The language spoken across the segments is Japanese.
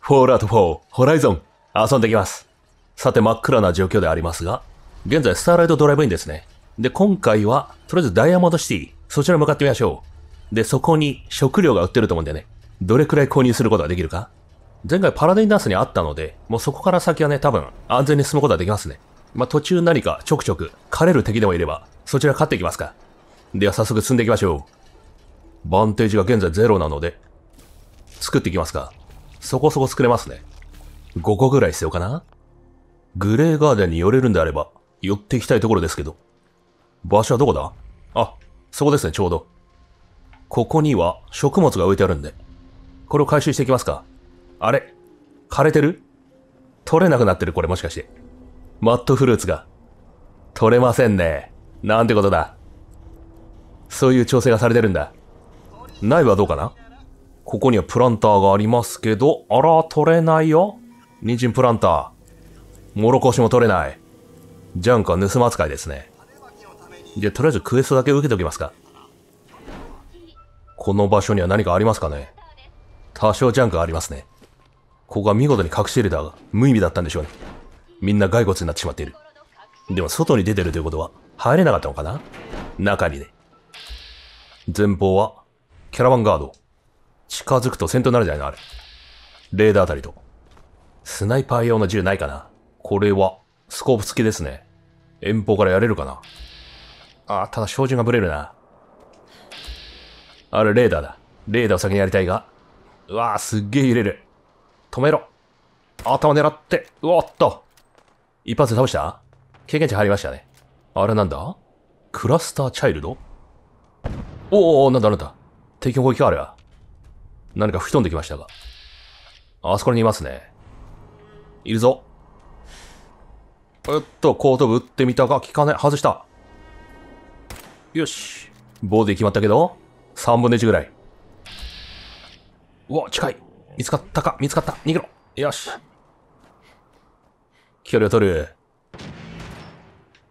フォールアウト4、ホライゾン、遊んできます。さて真っ暗な状況でありますが、現在スターライトドライブインですね。で、今回は、とりあえずダイヤモンドシティ、そちら向かってみましょう。で、そこに食料が売ってると思うんでね、どれくらい購入することができるか。前回パラディンダンスにあったので、もうそこから先はね、多分安全に進むことができますね。まあ、途中何かちょくちょく枯れる敵でもいれば、そちら勝っていきますか。では早速進んでいきましょう。バンテージが現在ゼロなので、作っていきますか。そこそこ作れますね。5個ぐらい必要かなグレーガーデンに寄れるんであれば、寄っていきたいところですけど。場所はどこだあ、そこですね、ちょうど。ここには食物が置いてあるんで。これを回収していきますか。あれ枯れてる取れなくなってるこれもしかして。マットフルーツが。取れませんね。なんてことだ。そういう調整がされてるんだ。内部はどうかなここにはプランターがありますけど、あら、取れないよ。人参プランター。もろこしも取れない。ジャンクは盗ま扱いですね。じゃあ、とりあえずクエストだけ受けておきますか。この場所には何かありますかね多少ジャンクありますね。ここは見事に隠し入れた無意味だったんでしょうね。みんな骸骨になってしまっている。でも外に出てるということは入れなかったのかな中にね。前方はキャラバンガード。近づくと戦闘になるじゃないのあれ。レーダーあたりと。スナイパー用の銃ないかなこれは、スコープ付きですね。遠方からやれるかなあ、ただ照準がブレるな。あれ、レーダーだ。レーダーを先にやりたいが。うわぁ、すっげえ揺れる。止めろ。頭狙って。うおっと。一発で倒した経験値入りましたね。あれなんだクラスターチャイルドおおなんだなんだ。敵の攻撃かあれは。何か吹き飛んできましたが。あそこにいますね。いるぞ。えっと、後頭部打ってみたが、効かない。外した。よし。ボディ決まったけど、3分の1ぐらい。うわ、近い。見つかったか見つかった。逃げろ。よし。距離を取る。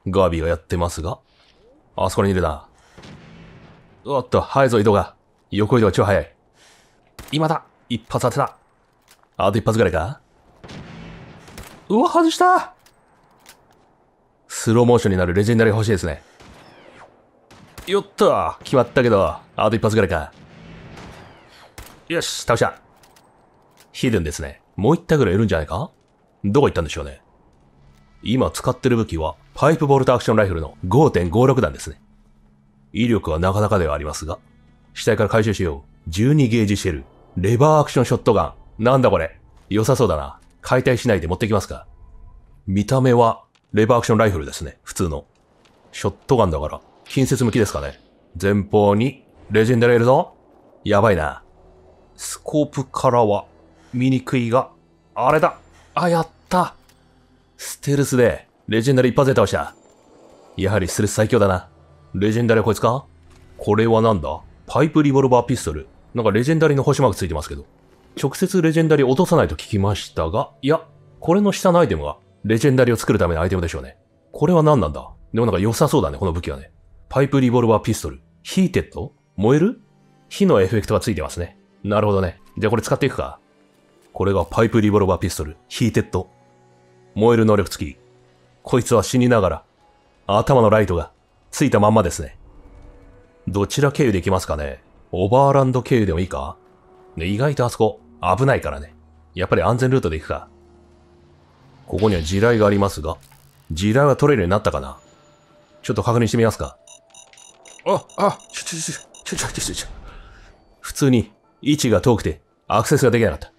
ガービーがやってますが。あそこにいるな。おっと、早いぞ、移動が。横移動超早い。今だ一発当てたあと一発ぐらいかうわ、外したスローモーションになるレジェンダリー欲しいですね。よっと決まったけど、あと一発ぐらいか。よし、倒した。ヒデンですね。もう一体ぐらいいるんじゃないかどこ行ったんでしょうね。今使ってる武器は、パイプボルトアクションライフルの5.56弾ですね。威力はなかなかではありますが、死体から回収しよう。12ゲージシェル。レバーアクションショットガン。なんだこれ。良さそうだな。解体しないで持ってきますか。見た目は、レバーアクションライフルですね。普通の。ショットガンだから、近接向きですかね。前方に、レジェンダルいるぞ。やばいな。スコープからは、醜いが、あれだ。あ、やった。ステルスで、レジェンダル一発で倒した。やはりステルス最強だな。レジェンダルこいつかこれはなんだパイプリボルバーピストル。なんかレジェンダリーの星マークついてますけど。直接レジェンダリー落とさないと聞きましたが、いや、これの下のアイテムが、レジェンダリーを作るためのアイテムでしょうね。これは何なんだでもなんか良さそうだね、この武器はね。パイプリボルバーピストル。ヒーテッド燃える火のエフェクトがついてますね。なるほどね。じゃあこれ使っていくか。これがパイプリボルバーピストル。ヒーテッド。燃える能力付き。こいつは死にながら、頭のライトがついたまんまですね。どちら経由できますかねオーバーランド経由でもいいかね、意外とあそこ、危ないからね。やっぱり安全ルートで行くか。ここには地雷がありますが、地雷は取れるようになったかなちょっと確認してみますか。あ、あ、ちょちょちょ、ちょちょちょちょ。普通に位置が遠くてアクセスができなかった。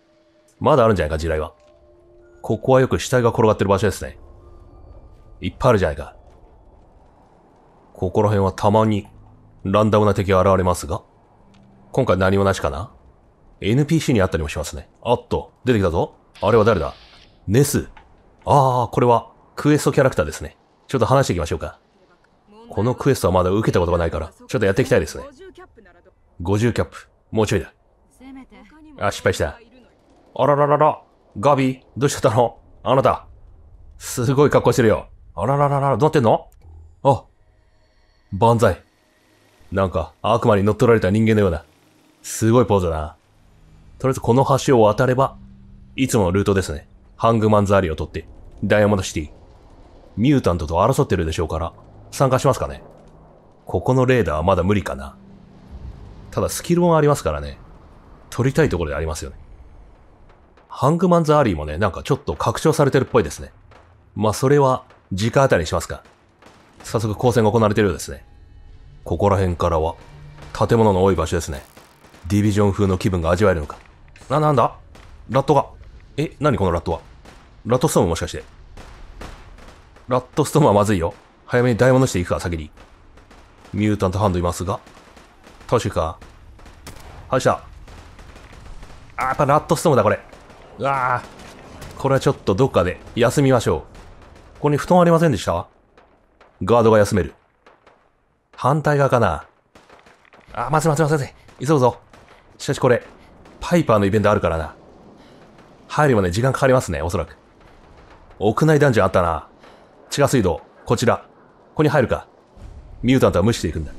まだあるんじゃないか、地雷は。ここはよく死体が転がってる場所ですね。いっぱいあるじゃないか。ここら辺はたまにランダムな敵が現れますが、今回何もなしかな ?NPC にあったりもしますね。あっと、出てきたぞ。あれは誰だネス。ああ、これは、クエストキャラクターですね。ちょっと話していきましょうか。このクエストはまだ受けたことがないから、ちょっとやっていきたいですね。50キャップ。もうちょいだ。あ、失敗した。あらららら。ガビー、どうしちゃったのあなた。すごい格好してるよ。あらららら、どうなってんのあ、万歳。なんか、悪魔に乗っ取られた人間のような。すごいポーズだな。とりあえずこの橋を渡れば、いつものルートですね。ハングマンズアリを取って、ダイヤモンドシティ。ミュータントと争ってるでしょうから、参加しますかね。ここのレーダーはまだ無理かな。ただスキルもありますからね。取りたいところでありますよね。ハングマンズアリーもね、なんかちょっと拡張されてるっぽいですね。まあそれは、時間あたりにしますか。早速光線が行われてるようですね。ここら辺からは、建物の多い場所ですね。ディビジョン風の気分が味わえるのか。な、なんだラットが。え、なにこのラットは。ラットストームもしかして。ラットストームはまずいよ。早めに台物していくか、先に。ミュータントハンドいますが。倒していくか。はいした。あー、やっぱラットストームだ、これ。うわー。これはちょっとどっかで休みましょう。ここに布団ありませんでしたガードが休める。反対側かな。あ、待て待つ待つ待つ。急ぐぞ。しかしこれ、パイパーのイベントあるからな。入るまで時間かかりますね、おそらく。屋内ダンジョンあったな。地下水道、こちら。ここに入るか。ミュータントは無視していくんだ。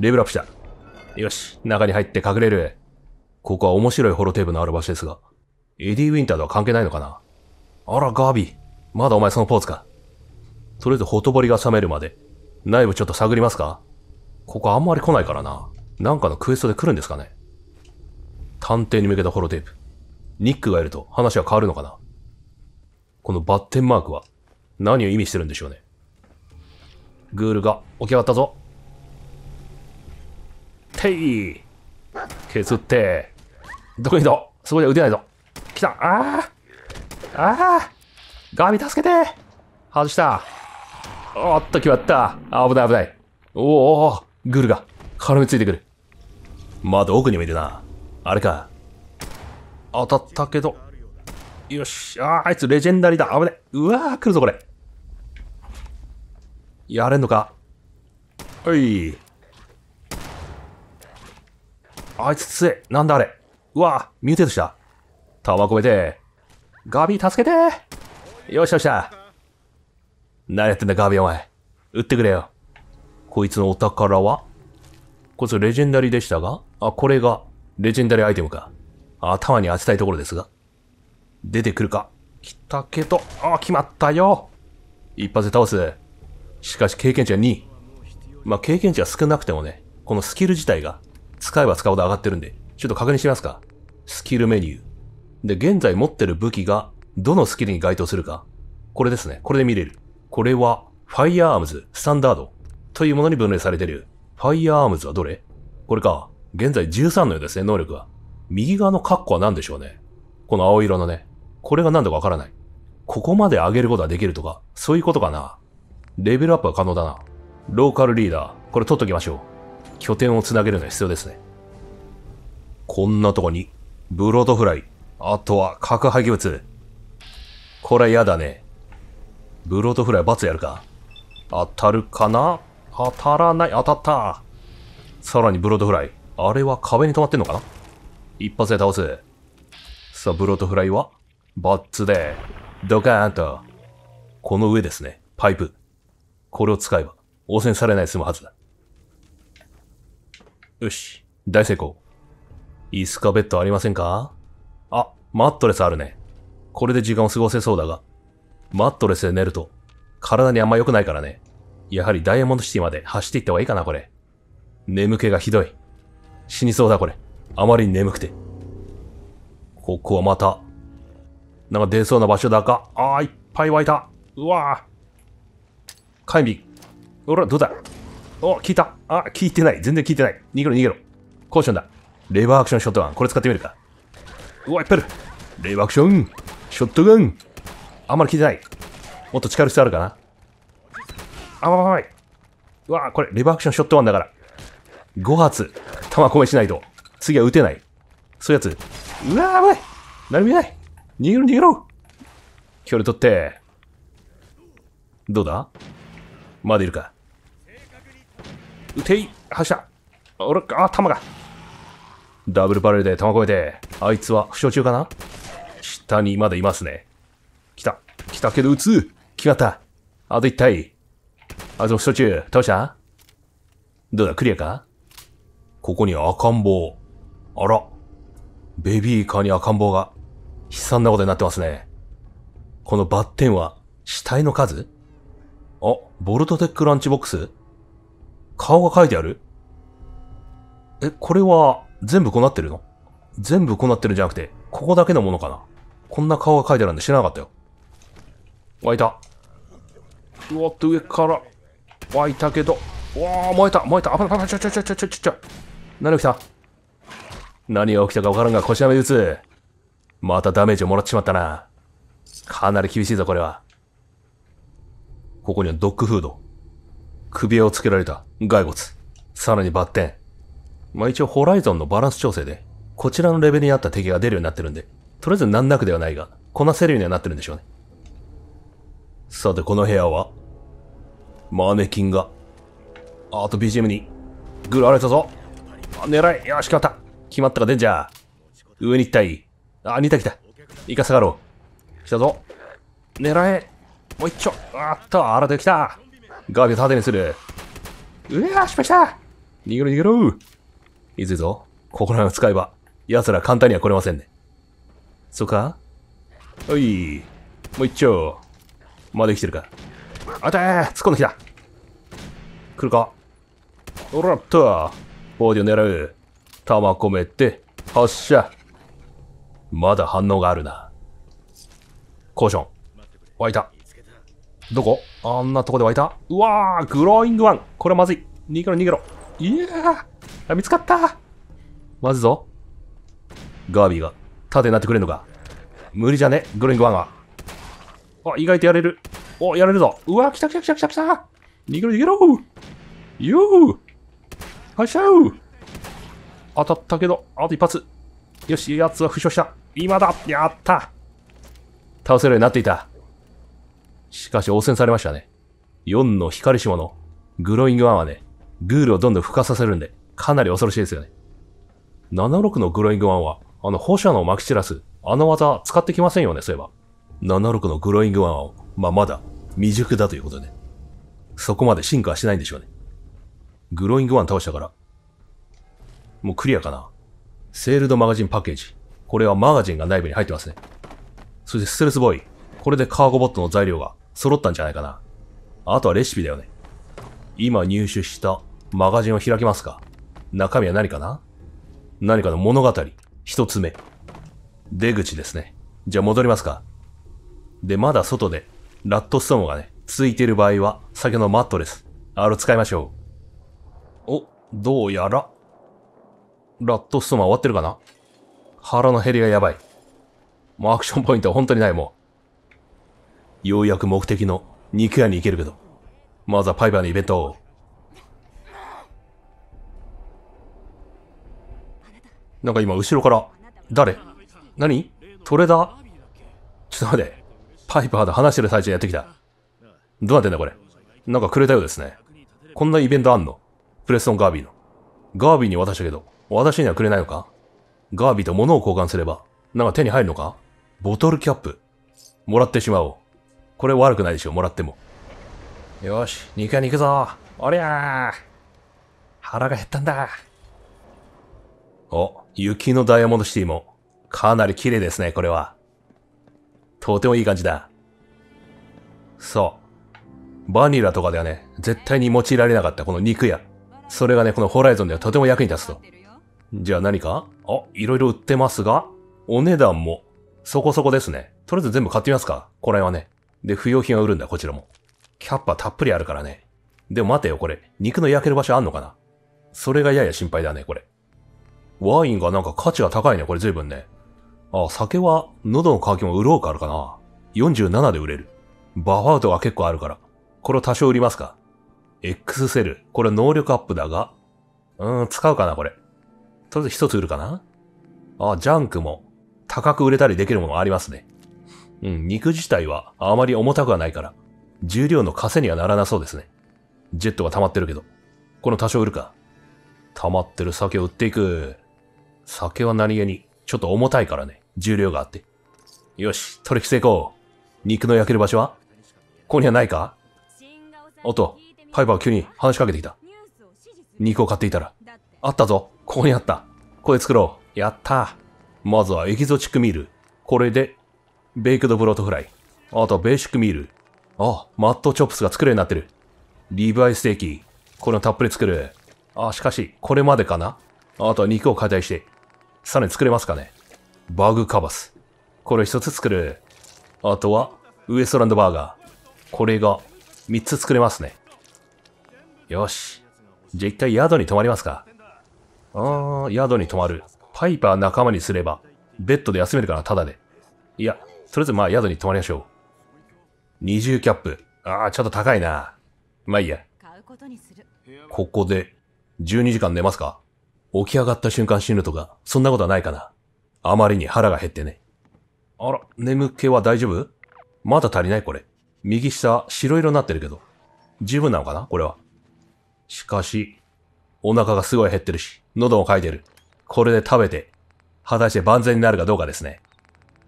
レベルアップした。よし、中に入って隠れる。ここは面白いホロテープのある場所ですが、エディ・ウィンターとは関係ないのかなあら、ガービー。まだお前そのポーズか。とりあえずほとぼりが冷めるまで、内部ちょっと探りますかここあんまり来ないからな。なんかのクエストで来るんですかね探偵に向けたホロテープ。ニックがいると話は変わるのかなこのバッテンマークは何を意味してるんでしょうねグールが起き上がったぞ。てい削って。どこにいたそこじゃ撃てないぞ。来たああああガビ助けて外したおっと、決まった危ない危ない。おおグールが絡みついてくる。まだ奥にもいるな。あれか。当たったけど。よし。ああ、あいつレジェンダリーだ。危ね。うわー、来るぞ、これ。やれんのか。おい。あいつ強え。なんだあれ。うわミューテートした。タバコ込めて。ガビー助けてよしよしだ。何やってんだ、ガビーお前。撃ってくれよ。こいつのお宝はこいつレジェンダリーでしたがあ、これが、レジェンダリーアイテムか。頭に当てたいところですが。出てくるか。来たけど、あ、決まったよ。一発で倒す。しかし経験値は2位。まあ、経験値は少なくてもね、このスキル自体が、使えば使うほど上がってるんで、ちょっと確認してみますか。スキルメニュー。で、現在持ってる武器が、どのスキルに該当するか。これですね。これで見れる。これは、ファイアーアームズ、スタンダード。というものに分類されてる。ファイアーアームズはどれこれか。現在13のようですね、能力が。右側のカッコは何でしょうね。この青色のね。これが何だかわからない。ここまで上げることができるとか、そういうことかな。レベルアップは可能だな。ローカルリーダー、これ取っときましょう。拠点をつなげるのは必要ですね。こんなとこに、ブロードフライ、あとは核廃棄物。これやだね。ブロードフライ罰やるか。当たるかな当たらない、当たった。さらにブロードフライ。あれは壁に止まってんのかな一発で倒す。さあ、ブロートフライはバッツで、ドカーンと。この上ですね。パイプ。これを使えば、汚染されないで済むはずだ。よし。大成功。椅子かベッドありませんかあ、マットレスあるね。これで時間を過ごせそうだが、マットレスで寝ると、体にあんま良くないからね。やはりダイヤモンドシティまで走っていった方がいいかな、これ。眠気がひどい。死にそうだ、これ。あまりに眠くて。ここはまた、なんか出そうな場所だか。ああ、いっぱい湧いた。うわあ。カイほおら、どうだお、効いた。あ、効いてない。全然効いてない。逃げろ、逃げろ。コーションだ。レバーアクションショットガン。これ使ってみるか。うわ、いっぱいある。レバーアクション。ショットガン。あんまり効いてない。もっと力必要あるかな。あはい。うわこれ、レバーアクションショットガンだから。5発。弾込めしないと。次は撃てない。そういうやつ。うわぁ、危ない何もいない逃げろ逃げろ距離取って。どうだまだいるか。撃てい発射あら、あ、弾がダブルバレルで弾込めて。あいつは負傷中かな下にまだいますね。来た。来たけど撃つ決まったあと一体あいつも負傷中倒したどうだクリアかここに赤ん坊。あら、ベビーカーに赤ん坊が、悲惨なことになってますね。このバッテンは、死体の数あ、ボルトテックランチボックス顔が書いてあるえ、これは、全部こうなってるの全部こうなってるんじゃなくて、ここだけのものかなこんな顔が書いてあるんで知らなかったよ。湧いた。うわっと上から湧いたけど、わあ燃えた燃えた危ない危ないちょちょちょちょちょちょ。何が起きた何が起きたか分からんが、腰雨打つ。またダメージをもらっちまったな。かなり厳しいぞ、これは。ここにはドッグフード。首輪をつけられた。骸骨。さらにバッテン。まあ一応ホライゾンのバランス調整で、こちらのレベルに合った敵が出るようになってるんで、とりあえず難なくではないが、こなせるようにはなってるんでしょうね。さて、この部屋はマネキンが。あと BGM に、グラれたぞ。狙い。よし、決まった。決まったか、デンジャー。上に1体。あ、2体来た。イカ下がろう。来たぞ。狙え。もう一丁。あっと、新手来た。ガービーを縦にする。うわ失敗した逃げろ逃げろいずいぞ。ここら辺を使えば、奴ら簡単には来れませんね。そうかおい。もう一丁。まだ生きてるか。あたー突っ込んできた。来るか。おらっと。ボディを狙う。弾込めて、発射。まだ反応があるな。コーション。湧いた。どこあんなとこで湧いたうわーグローイングワンこれはまずい逃げろ逃げろいやあ、見つかったまずいぞガービーが盾になってくれんのか無理じゃねグローイングワンはあ意外とやれるおやれるぞうわー来た来た来た来た来た逃げろ逃げろよー会社し当たったけど、あと一発。よし、奴は負傷した。今だやった倒せるようになっていた。しかし応戦されましたね。4の光下のグロイング1はね、グールをどんどん孵化させるんで、かなり恐ろしいですよね。76のグロイング1は、あの、放射能をまき散らす、あの技使ってきませんよね、そういえば。76のグロイング1は、まあ、まだ未熟だということで、ね、そこまで進化はしないんでしょうね。グローイングワン倒したから。もうクリアかな。セールドマガジンパッケージ。これはマガジンが内部に入ってますね。そしてステルスボーイ。これでカーゴボットの材料が揃ったんじゃないかな。あとはレシピだよね。今入手したマガジンを開けますか。中身は何かな何かの物語。一つ目。出口ですね。じゃあ戻りますか。で、まだ外で、ラットストームがね、ついてる場合は、先のマットレス。あれを使いましょう。どうやら、ラットストーマ終わってるかな腹の減りがやばい。もうアクションポイントは本当にないもう。ようやく目的の肉屋に行けるけど。まずはパイパーのイベントを。なんか今後ろから、誰何トレーダーちょっと待って。パイパーと話してる最中やってきた。どうなってんだこれ。なんかくれたようですね。こんなイベントあんのプレストン・ガービーの。ガービーに渡したけど、私にはくれないのかガービーと物を交換すれば、なんか手に入るのかボトルキャップ。もらってしまおう。これ悪くないでしょ、もらっても。よし、2階に行くぞ。おりゃー。腹が減ったんだ。お、雪のダイヤモンドシティも、かなり綺麗ですね、これは。とてもいい感じだ。そう。バニラとかではね、絶対に用いられなかったこの肉屋。それがね、このホライゾンではとても役に立つと。じゃあ何かあ、いろいろ売ってますが、お値段も、そこそこですね。とりあえず全部買ってみますか。この辺はね。で、不要品は売るんだ、こちらも。キャッパたっぷりあるからね。でも待てよ、これ。肉の焼ける場所あんのかなそれがやや心配だね、これ。ワインがなんか価値が高いね、これ随分ね。ああ、酒は喉の渇きも売ろうかあるかな。47で売れる。バファウトが結構あるから。これを多少売りますか X セル。これ能力アップだが。うーん、使うかな、これ。とりあえず一つ売るかなあ、ジャンクも高く売れたりできるものありますね。うん、肉自体はあまり重たくはないから、重量の稼にはならなそうですね。ジェットが溜まってるけど。この多少売るか。溜まってる酒を売っていく。酒は何気に、ちょっと重たいからね。重量があって。よし、取引成功。肉の焼ける場所はここにはないかおっと、カイバーは急に話しかけてきた。肉を買っていたら、あったぞここにあったこれ作ろうやったまずはエキゾチックミール。これで、ベイクドブロートフライ。あとはベーシックミール。あ、マットチョップスが作れるようになってる。リブアイステーキ。これをたっぷり作る。あ、しかし、これまでかなあとは肉を解体して。さらに作れますかねバグカバス。これ一つ作る。あとは、ウエストランドバーガー。これが、三つ作れますね。よし。じゃあ一回宿に泊まりますか。あー、宿に泊まる。パイパー仲間にすれば、ベッドで休めるからただで。いや、とりあえずまあ宿に泊まりましょう。二重キャップ。ああ、ちょっと高いな。まあいいや。ここで、12時間寝ますか起き上がった瞬間死ぬとか、そんなことはないかな。あまりに腹が減ってね。あら、眠気は大丈夫まだ足りないこれ。右下、白色になってるけど。十分なのかなこれは。しかし、お腹がすごい減ってるし、喉も渇いてる。これで食べて、果たして万全になるかどうかですね。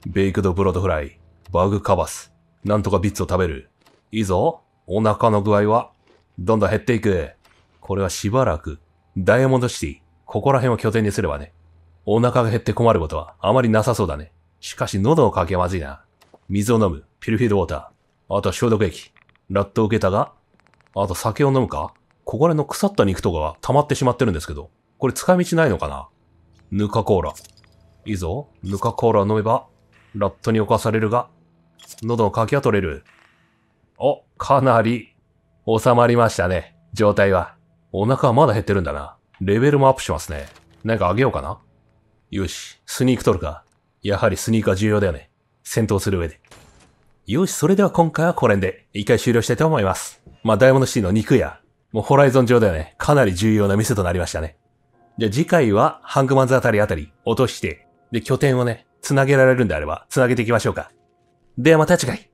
ベイクドブロードフライ、バグカバス、なんとかビッツを食べる。いいぞ。お腹の具合は、どんどん減っていく。これはしばらく、ダイヤモンドシティ、ここら辺を拠点にすればね。お腹が減って困ることはあまりなさそうだね。しかし喉をかけまずいな。水を飲む、ピルフィードウォーター。あとは消毒液。ラットを受けたが、あと酒を飲むか小金の腐った肉とかが溜まってしまってるんですけど、これ使い道ないのかなぬかコーラ。いいぞ。ぬかコーラ飲めば、ラットに侵されるが、喉の渇きは取れる。お、かなり、収まりましたね。状態は。お腹はまだ減ってるんだな。レベルもアップしますね。何かあげようかなよし、スニーク取るか。やはりスニークは重要だよね。戦闘する上で。よし、それでは今回はこれで、一回終了したいと思います。まあ、ダイヤモンドシティの肉や、もうホライゾン上ではね、かなり重要な店となりましたね。じゃあ次回は、ハングマンズあたりあたり、落として、で、拠点をね、繋げられるんであれば、繋げていきましょうか。ではまた次回。